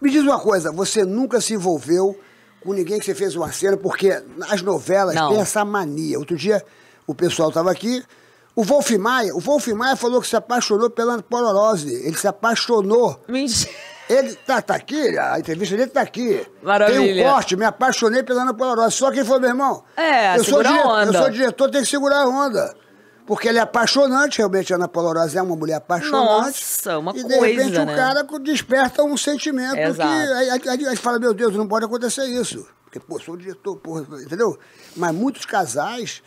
Me diz uma coisa, você nunca se envolveu com ninguém que você fez uma cena, porque nas novelas Não. essa mania. Outro dia, o pessoal estava aqui, o Wolf Maia, o Wolf Maia falou que se apaixonou pela polorose. Ele se apaixonou. Mentira. Ele tá, tá aqui, a entrevista dele tá aqui. Maravilha. Tem um corte, me apaixonei pela Ana Pororose. Só que ele falou, meu irmão, é, eu, sou diretor, eu sou diretor, tem que segurar a onda. Porque ele é apaixonante, realmente, Ana Paula Rosa é uma mulher apaixonante. Nossa, uma e coisa, E, de repente, né? o cara desperta um sentimento Exato. que... Aí, a gente fala, meu Deus, não pode acontecer isso. Porque, pô, sou diretor, porra, entendeu? Mas muitos casais,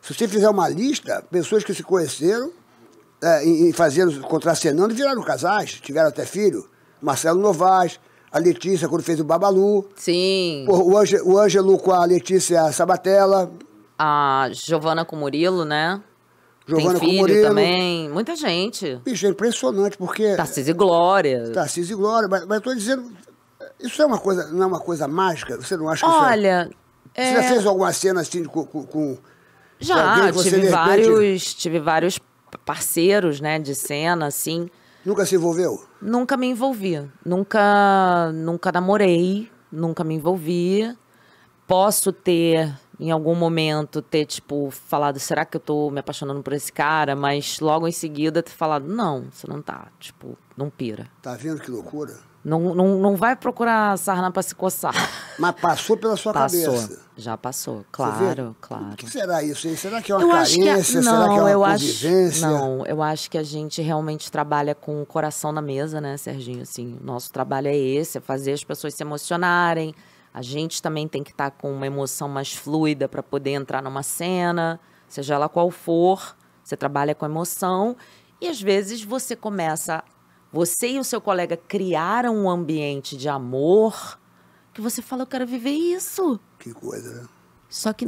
se você fizer uma lista, pessoas que se conheceram, é, em, em fazendo, contracenando, viraram casais, tiveram até filho. Marcelo Novaes, a Letícia quando fez o Babalu. Sim. o, Ange, o Ângelo com a Letícia Sabatella. A Giovana com o Murilo, né? Giovana Tem filho também, muita gente. Bicho, é impressionante, porque... Tarcísio e Glória. Tarcísio e Glória, mas, mas eu tô dizendo... Isso é uma coisa, não é uma coisa mágica? Você não acha que é- Olha, é... Você já fez alguma cena assim com... com, com já, alguém, tive, repente... vários, tive vários parceiros, né, de cena, assim... Nunca se envolveu? Nunca me envolvi. Nunca, nunca namorei, nunca me envolvi. Posso ter em algum momento ter, tipo, falado, será que eu tô me apaixonando por esse cara? Mas logo em seguida ter falado, não, você não tá, tipo, não pira. Tá vendo que loucura? Não, não, não vai procurar sarna pra se coçar. Mas passou pela sua passou. cabeça. Já passou, claro, claro. O que será isso? Hein? Será que é uma eu carência? Acho que é não, será que é uma eu Acho... Não, eu acho que a gente realmente trabalha com o coração na mesa, né, Serginho? Assim, nosso trabalho é esse, é fazer as pessoas se emocionarem, a gente também tem que estar tá com uma emoção mais fluida para poder entrar numa cena, seja ela qual for. Você trabalha com emoção e às vezes você começa, você e o seu colega criaram um ambiente de amor que você fala, eu quero viver isso. Que coisa, né? Só que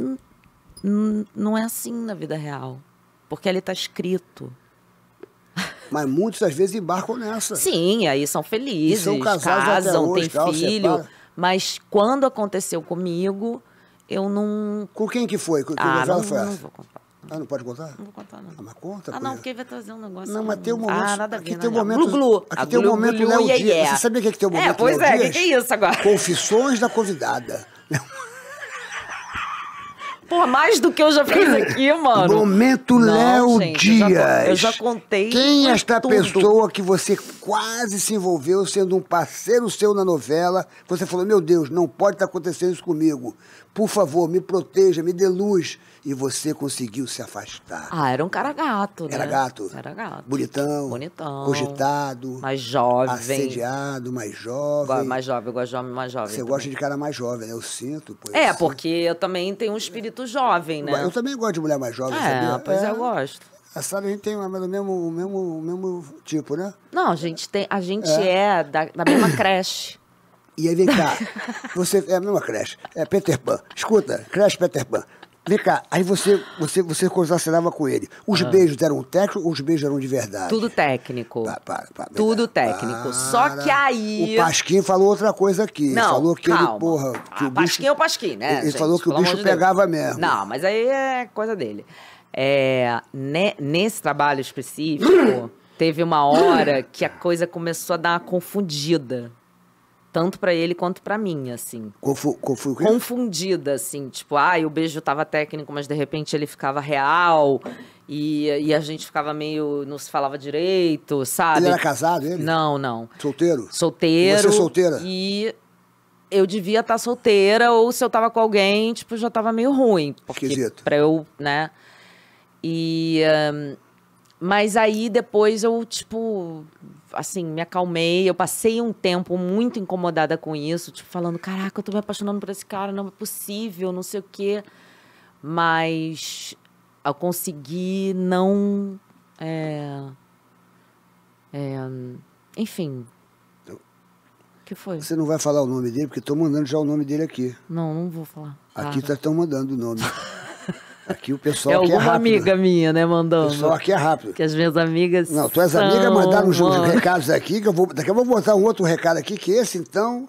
não é assim na vida real. Porque ali está escrito. Mas muitas das vezes embarcam nessa. Sim, aí são felizes, e são casados casam, têm filho. Separa. Mas quando aconteceu comigo, eu não. Com quem que foi? Que ah, não, foi não, não vou contar. Ah, não pode contar? Não vou contar, não. Ah, mas conta, Ah, não, é. porque vai trazer um negócio. Não, mas tem um ah, momento... Ah, nada a Aqui tem um momento... Glu-glu. Aqui tem um momento Léo Dias. Você sabia o que é que tem um é, momento É, pois é, o que é isso agora? Confissões da convidada. Porra, mais do que eu já fiz aqui, mano. Momento Léo Dias. Eu já, eu já, contei. Quem é esta tudo. pessoa que você quase se envolveu sendo um parceiro seu na novela? Você falou, meu Deus, não pode estar tá acontecendo isso comigo. Por favor, me proteja, me dê luz. E você conseguiu se afastar. Ah, era um cara gato, né? Era gato. Era gato. Bonitão. Bonitão. Cogitado. Mais jovem. Assediado, mais jovem. mais jovem, eu gosto de homem mais jovem. Você também. gosta de cara mais jovem, né? Eu sinto. Pois. É, porque eu também tenho um espírito jovem, né? Eu também gosto de mulher mais jovem, é, sabia? Pois é, eu gosto. A Sara, a gente tem o mesmo, o mesmo tipo, né? Não, a gente, tem, a gente é, é da, da mesma creche. E aí vem cá, você é a mesma creche, é Peter Pan. Escuta, creche Peter Pan. Vem cá, aí você, você, você conversava com ele. Os ah. beijos eram técnicos ou os beijos eram de verdade? Tudo técnico. Para, para, para, Tudo técnico. Só que aí. O Pasquim falou outra coisa aqui. Não, falou que calma. ele, porra. Ah, que ah, o Pasquim bicho, é o Pasquim, né? Ele gente, falou que o bicho pegava Deus. mesmo. Não, mas aí é coisa dele. É, ne, nesse trabalho específico, teve uma hora que a coisa começou a dar uma confundida tanto para ele quanto para mim, assim. Confu confu confundida, assim, tipo, ah, o beijo tava técnico, mas de repente ele ficava real e, e a gente ficava meio, não se falava direito, sabe? Ele era casado, ele? Não, não. Solteiro? Solteiro. Você é solteira? E eu devia estar tá solteira ou se eu tava com alguém, tipo, já tava meio ruim, porque Esquisito. pra eu, né? E um, mas aí depois eu, tipo, assim, me acalmei. Eu passei um tempo muito incomodada com isso, tipo, falando: caraca, eu tô me apaixonando por esse cara, não é possível, não sei o quê. Mas eu consegui não. É, é, enfim. que foi? Você não vai falar o nome dele, porque tô mandando já o nome dele aqui. Não, não vou falar. Aqui tá, estão mandando o nome. Aqui o pessoal é aqui é rápido. amiga minha, né, mandando. O pessoal aqui é rápido. Que as minhas amigas Não, tuas são... amigas mandaram uns, uns recados aqui, que eu vou, daqui eu vou botar um outro recado aqui, que esse, então...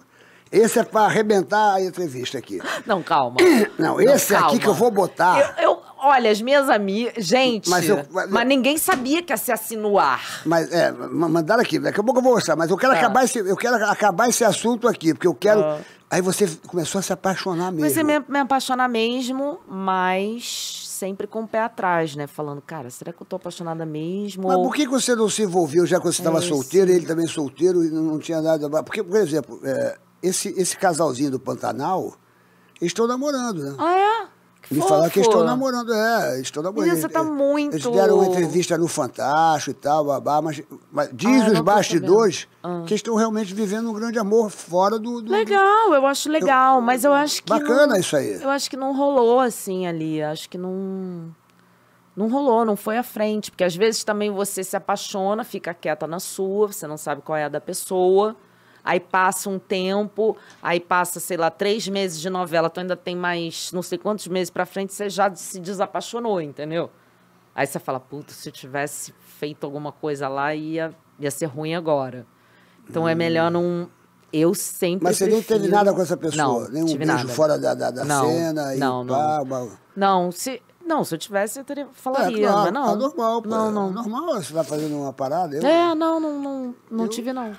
Esse é para arrebentar a entrevista aqui. Não, calma. Não, esse Não, calma. aqui que eu vou botar. Eu, eu olha, as minhas amigas. Gente, mas, eu, mas, mas eu... ninguém sabia que ia se assinuar. Mas é, mandaram aqui, daqui a pouco eu vou mostrar, mas eu quero, tá. acabar, esse, eu quero acabar esse assunto aqui, porque eu quero. Ah. Aí você começou a se apaixonar mesmo. Comecei a me apaixonar mesmo, mas sempre com o pé atrás, né? Falando, cara, será que eu tô apaixonada mesmo? Mas por que você não se envolveu, já que você estava é, solteiro, ele também solteiro e não tinha nada... Porque, por exemplo, é, esse, esse casalzinho do Pantanal, eles estão namorando, né? Ah, é? me falaram que estou namorando, é, estou namorando. Isso tá eles, tá muito. Eles deram entrevista no Fantástico e tal, babá, mas, mas diz ah, os bastidores ah. que estão realmente vivendo um grande amor fora do. do legal, do... eu acho legal, eu... mas eu acho que. Bacana não, isso aí. Eu acho que não rolou assim ali, acho que não. Não rolou, não foi à frente, porque às vezes também você se apaixona, fica quieta na sua, você não sabe qual é a da pessoa aí passa um tempo, aí passa, sei lá, três meses de novela, tu então, ainda tem mais não sei quantos meses pra frente, você já se desapaixonou, entendeu? Aí você fala, puta, se eu tivesse feito alguma coisa lá, ia, ia ser ruim agora. Então hum. é melhor não. Eu sempre. Mas você prefiro... não teve nada com essa pessoa? Não, Nenhum tive beijo nada. fora da, da, da não, cena? Não, e não. Pá. Não, se. Não, se eu tivesse, eu teria falaria, é, claro, não. Tá normal, pô. Não, não. Normal, você vai tá fazendo uma parada. Eu... É, não, não, não, não eu... tive, não.